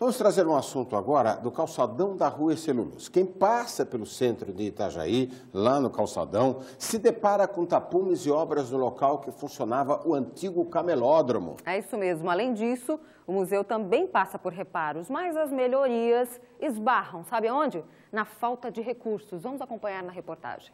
Vamos trazer um assunto agora do calçadão da Rua Celulose. Quem passa pelo centro de Itajaí, lá no calçadão, se depara com tapumes e obras no local que funcionava o antigo camelódromo. É isso mesmo. Além disso, o museu também passa por reparos, mas as melhorias esbarram, sabe onde? Na falta de recursos. Vamos acompanhar na reportagem.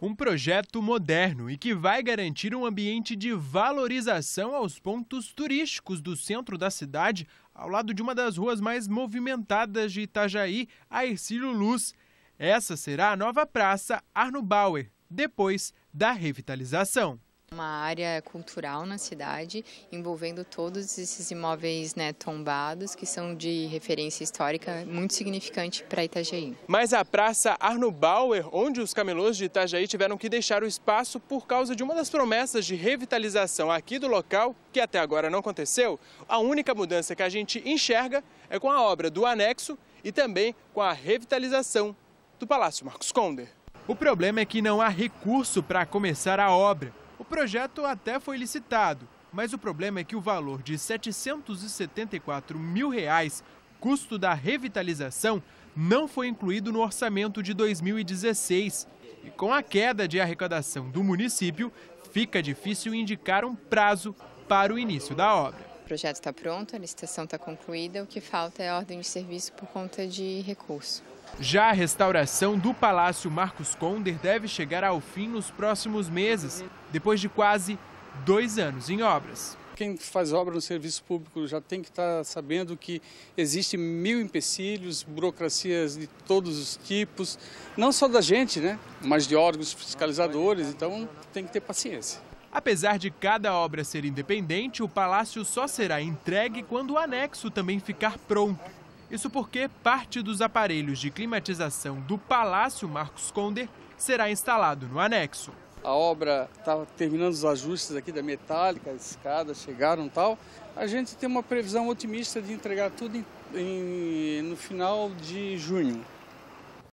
Um projeto moderno e que vai garantir um ambiente de valorização aos pontos turísticos do centro da cidade, ao lado de uma das ruas mais movimentadas de Itajaí, a Ercílio Luz. Essa será a nova praça Arno Bauer, depois da revitalização uma área cultural na cidade, envolvendo todos esses imóveis né, tombados, que são de referência histórica muito significante para Itajaí. Mas a Praça Arno Bauer, onde os camelôs de Itajaí tiveram que deixar o espaço por causa de uma das promessas de revitalização aqui do local, que até agora não aconteceu, a única mudança que a gente enxerga é com a obra do anexo e também com a revitalização do Palácio Marcos Conder. O problema é que não há recurso para começar a obra. O projeto até foi licitado, mas o problema é que o valor de 774 mil reais, custo da revitalização, não foi incluído no orçamento de 2016. E com a queda de arrecadação do município, fica difícil indicar um prazo para o início da obra projeto está pronto, a licitação está concluída, o que falta é a ordem de serviço por conta de recurso. Já a restauração do Palácio Marcos Conder deve chegar ao fim nos próximos meses, depois de quase dois anos em obras. Quem faz obra no serviço público já tem que estar tá sabendo que existem mil empecilhos, burocracias de todos os tipos, não só da gente, né? mas de órgãos fiscalizadores, então tem que ter paciência. Apesar de cada obra ser independente, o palácio só será entregue quando o anexo também ficar pronto. Isso porque parte dos aparelhos de climatização do Palácio Marcos Conder será instalado no anexo. A obra está terminando os ajustes aqui da metálica, escadas chegaram tal. A gente tem uma previsão otimista de entregar tudo em, em, no final de junho.